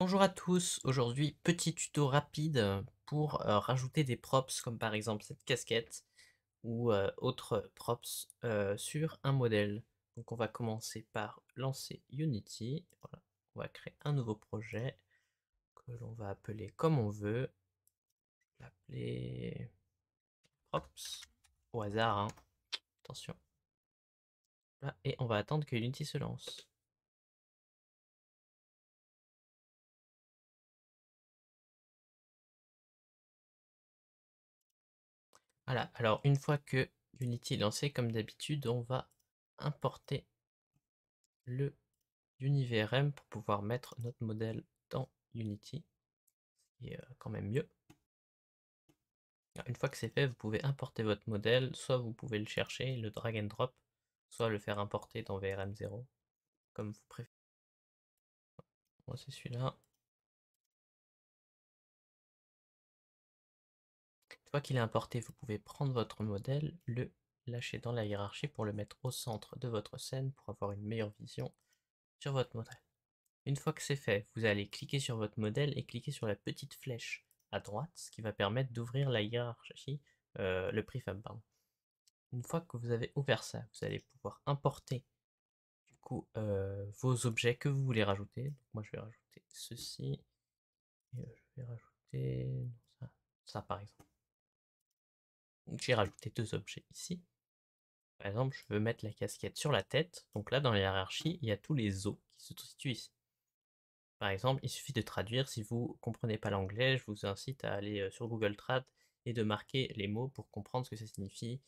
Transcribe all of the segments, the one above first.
Bonjour à tous, aujourd'hui petit tuto rapide euh, pour euh, rajouter des props comme par exemple cette casquette ou euh, autres props sur un modèle. Donc on va commencer par lancer Unity, on va créer un nouveau projet que l'on va appeler comme on veut, l'appeler props au hasard, hein. attention, et on va attendre que Unity se lance. alors une fois que Unity est lancé, comme d'habitude, on va importer le UniVRM pour pouvoir mettre notre modèle dans Unity, C'est euh, quand même mieux. une fois que c'est fait, vous pouvez importer votre modèle, soit vous pouvez le chercher, le drag and drop, soit le faire importer dans VRM0, comme vous préférez. Moi c'est celui-là. Une fois qu'il est importé, vous pouvez prendre votre modèle, le lâcher dans la hiérarchie pour le mettre au centre de votre scène pour avoir une meilleure vision sur votre modèle. Une fois que c'est fait, vous allez cliquer sur votre modèle et cliquer sur la petite flèche à droite, ce qui va permettre d'ouvrir la hiérarchie, euh, le prefab. Pardon. Une fois que vous avez ouvert ça, vous allez pouvoir importer du coup euh, vos objets que vous voulez rajouter. moi je vais rajouter ceci et je vais rajouter ça par exemple j'ai rajouté deux objets ici. Par exemple, je veux mettre la casquette sur la tête. Donc là, dans la hiérarchie, il y a tous les os qui se situent ici. Par exemple, il suffit de traduire. Si vous ne comprenez pas l'anglais, je vous incite à aller euh, sur Google Trad et de marquer les mots pour comprendre ce que ça signifie.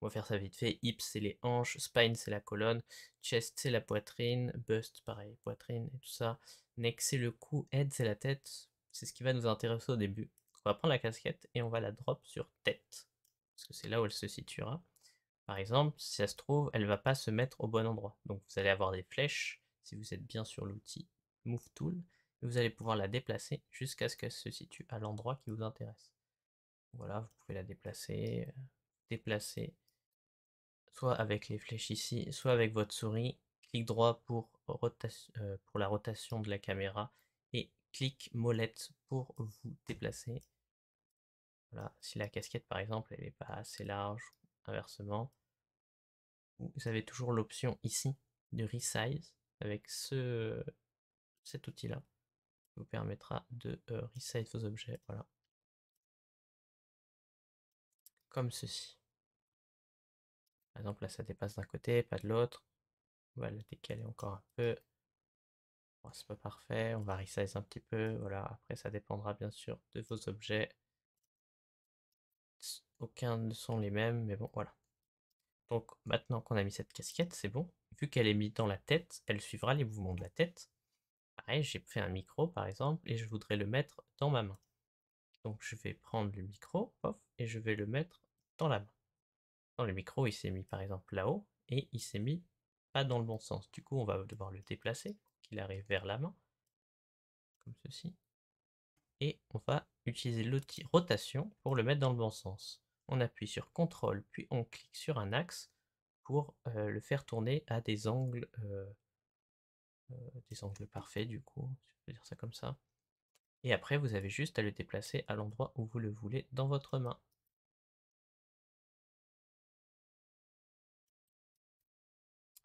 On va faire ça vite fait. Hips, c'est les hanches. Spine, c'est la colonne. Chest, c'est la poitrine. Bust, pareil, poitrine et tout ça. Neck, c'est le cou. Head, c'est la tête. C'est ce qui va nous intéresser au début. On va prendre la casquette et on va la drop sur tête parce que c'est là où elle se situera. Par exemple, si ça se trouve, elle va pas se mettre au bon endroit. Donc vous allez avoir des flèches, si vous êtes bien sur l'outil Move Tool, et vous allez pouvoir la déplacer jusqu'à ce qu'elle se situe à l'endroit qui vous intéresse. Voilà, vous pouvez la déplacer, euh, déplacer, soit avec les flèches ici, soit avec votre souris. Clic droit pour, euh, pour la rotation de la caméra et clic molette pour vous déplacer. Voilà. Si la casquette, par exemple, elle n'est pas assez large, inversement, vous avez toujours l'option ici de resize avec cet outil-là vous permettra de euh, resize vos objets. Voilà. Comme ceci. Par exemple, là, ça dépasse d'un côté, pas de l'autre. On va le décaler encore un peu. c'est pas parfait. On va resize un petit peu. Voilà. Après, ça dépendra bien sûr de vos objets aucun ne sont les mêmes, mais bon, voilà. Donc maintenant qu'on a mis cette casquette, c'est bon. Vu qu'elle est mise dans la tête, elle suivra les mouvements de la tête. Pareil, j'ai fait un micro par exemple, et je voudrais le mettre dans ma main. Donc je vais prendre le micro, et je vais le mettre dans la main. Dans le micro, il s'est mis par exemple là-haut, et il s'est mis pas dans le bon sens. Du coup, on va devoir le déplacer, qu'il arrive vers la main, comme ceci et on va utiliser l'outil rotation pour le mettre dans le bon sens. On appuie sur CTRL, puis on clique sur un axe pour euh, le faire tourner à des angles, euh, euh, des angles parfaits du coup, si on dire ça comme ça. Et après, vous avez juste à le déplacer à l'endroit où vous le voulez dans votre main.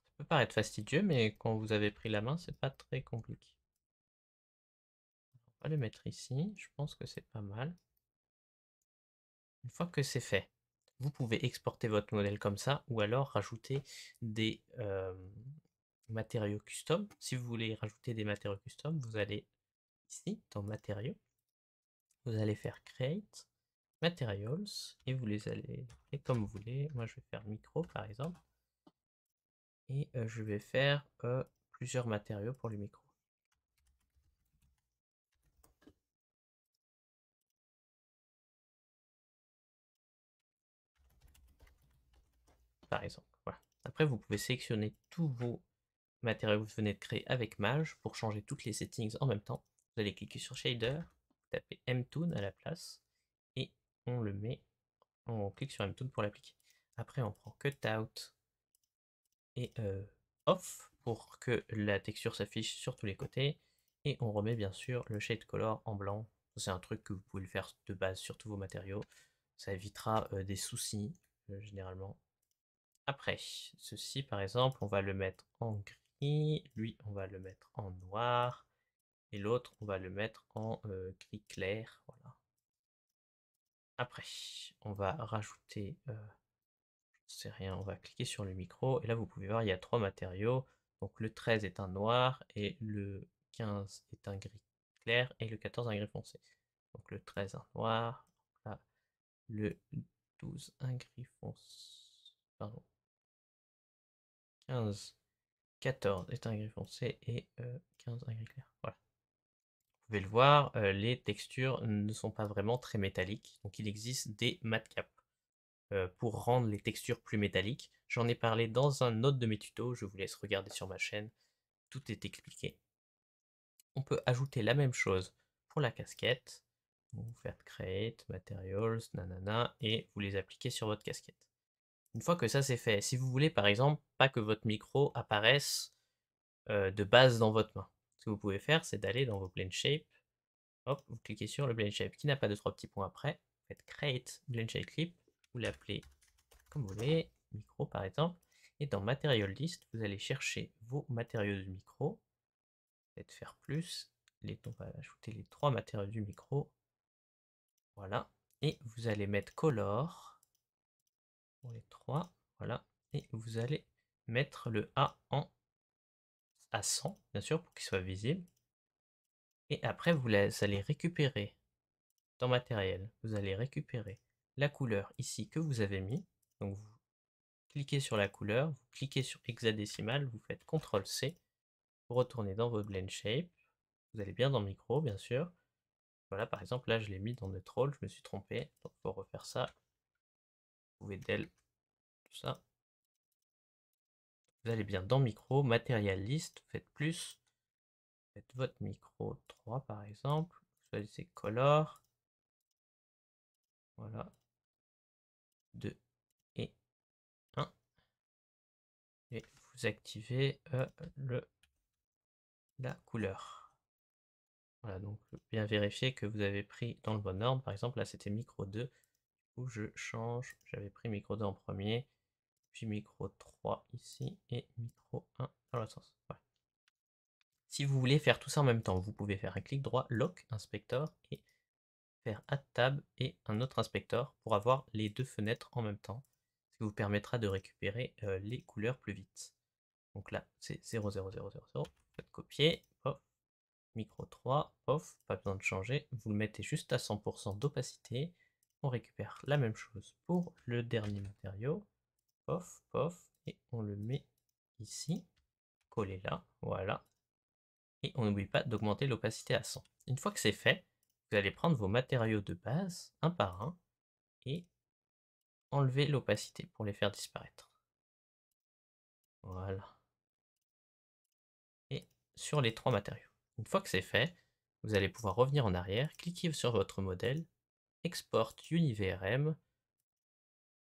Ça peut paraître fastidieux, mais quand vous avez pris la main, c'est pas très compliqué le mettre ici. Je pense que c'est pas mal. Une fois que c'est fait, vous pouvez exporter votre modèle comme ça ou alors rajouter des euh, matériaux custom. Si vous voulez rajouter des matériaux custom, vous allez ici dans matériaux. Vous allez faire create materials et vous les allez et comme vous voulez. Moi, je vais faire micro par exemple. Et euh, je vais faire euh, plusieurs matériaux pour le micro. par exemple. Après, vous pouvez sélectionner tous vos matériaux que vous venez de créer avec Mage pour changer toutes les settings en même temps. Vous allez cliquer sur Shader, taper Mtoon à la place et on le met, on clique sur Mtoon pour l'appliquer. Après, on prend out et euh, Off pour que la texture s'affiche sur tous les côtés. Et on remet bien sûr le Shade Color en blanc. C'est un truc que vous pouvez le faire de base sur tous vos matériaux. Ça évitera euh, des soucis euh, généralement. Après, ceci par exemple, on va le mettre en gris, lui on va le mettre en noir, et l'autre on va le mettre en euh, gris clair, voilà. Après, on va rajouter, je euh, je sais rien, on va cliquer sur le micro, et là vous pouvez voir il y a trois matériaux, donc le 13 est un noir, et le 15 est un gris clair, et le 14 un gris foncé. Donc le 13 un noir, le 12 un gris foncé, pardon, 15, 14 est un gris foncé et 15 euh, un gris clair. Voilà. Vous pouvez le voir, euh, les textures ne sont pas vraiment très métalliques, donc il existe des matcaps euh, pour rendre les textures plus métalliques. J'en ai parlé dans un autre de mes tutos, je vous laisse regarder sur ma chaîne, tout est expliqué. On peut ajouter la même chose pour la casquette. vous faites create, materials, nanana, et vous les appliquez sur votre casquette. Une fois que ça c'est fait, si vous voulez par exemple pas que votre micro apparaisse de base dans votre main, ce que vous pouvez faire c'est d'aller dans vos blend shape, hop, vous cliquez sur le blend shape qui n'a pas de trois petits points après, vous faites create blend shape clip, vous l'appelez comme vous voulez, micro par exemple, et dans Material List, vous allez chercher vos matériaux du micro. Peut-être faire plus. Les, on va ajouter les trois matériaux du micro. Voilà. Et vous allez mettre Color voilà, et vous allez mettre le A en à 100, bien sûr, pour qu'il soit visible. Et après, vous allez récupérer dans matériel, vous allez récupérer la couleur ici que vous avez mis. Donc vous cliquez sur la couleur, vous cliquez sur hexadécimal, vous faites CTRL C, vous retournez dans vos blend shape, vous allez bien dans micro bien sûr. Voilà par exemple là je l'ai mis dans neutral, je me suis trompé, donc pour refaire ça, vous pouvez del ça. Vous allez bien dans micro, Matérialiste, liste, vous faites plus. faites votre micro 3 par exemple. Vous choisissez color. Voilà. 2 et 1. Et vous activez euh, le, la couleur. Voilà, donc bien vérifier que vous avez pris dans le bon ordre. Par exemple, là, c'était micro 2, où je change. J'avais pris micro 2 en premier puis micro 3 ici et micro 1 dans l'autre sens. Si vous voulez faire tout ça en même temps, vous pouvez faire un clic droit, lock, inspector et faire add tab et un autre inspector pour avoir les deux fenêtres en même temps, ce qui vous permettra de récupérer euh, les couleurs plus vite. Donc là, c'est 0000, copier, micro 3, off, pas besoin de changer, vous le mettez juste à 100% d'opacité, on récupère la même chose pour le dernier matériau, pof, pof, et on le met ici, collé là, voilà. Et on n'oublie pas d'augmenter l'opacité à 100. Une fois que c'est fait, vous allez prendre vos matériaux de base, un par un, et enlever l'opacité pour les faire disparaître. Voilà. Et sur les trois matériaux. Une fois que c'est fait, vous allez pouvoir revenir en arrière, cliquez sur votre modèle, export UniVRM,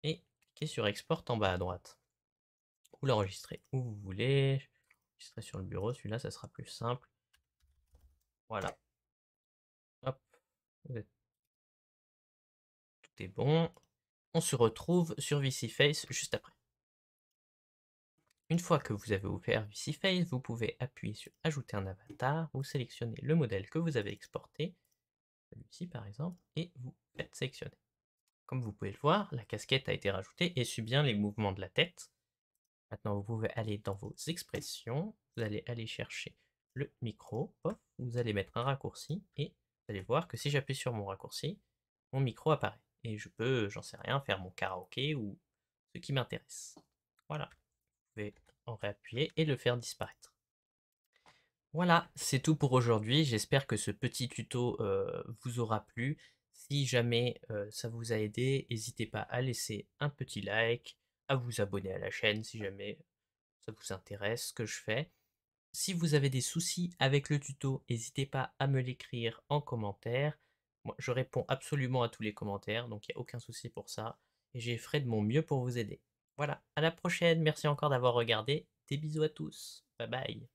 et sur export en bas à droite. Ou l'enregistrer où vous voulez. Enregistrer sur le bureau, celui-là, ça sera plus simple. Voilà. Hop. Tout est bon. On se retrouve sur VCFace juste après. Une fois que vous avez ouvert VCFace, vous pouvez appuyer sur Ajouter un avatar ou sélectionner le modèle que vous avez exporté, celui-ci par exemple, et vous faites sélectionner. Comme vous pouvez le voir, la casquette a été rajoutée et suit bien les mouvements de la tête. Maintenant, vous pouvez aller dans vos expressions, vous allez aller chercher le micro, vous allez mettre un raccourci et vous allez voir que si j'appuie sur mon raccourci, mon micro apparaît. Et je peux, j'en sais rien, faire mon karaoké ou ce qui m'intéresse. Voilà. Vous pouvez en réappuyer et le faire disparaître. Voilà, c'est tout pour aujourd'hui. J'espère que ce petit tuto euh, vous aura plu. Si jamais ça vous a aidé, n'hésitez pas à laisser un petit like, à vous abonner à la chaîne si jamais ça vous intéresse ce que je fais. Si vous avez des soucis avec le tuto, n'hésitez pas à me l'écrire en commentaire. Moi, je réponds absolument à tous les commentaires, donc il n'y a aucun souci pour ça. Et j'ai fait de mon mieux pour vous aider. Voilà, à la prochaine. Merci encore d'avoir regardé. Des bisous à tous. Bye bye.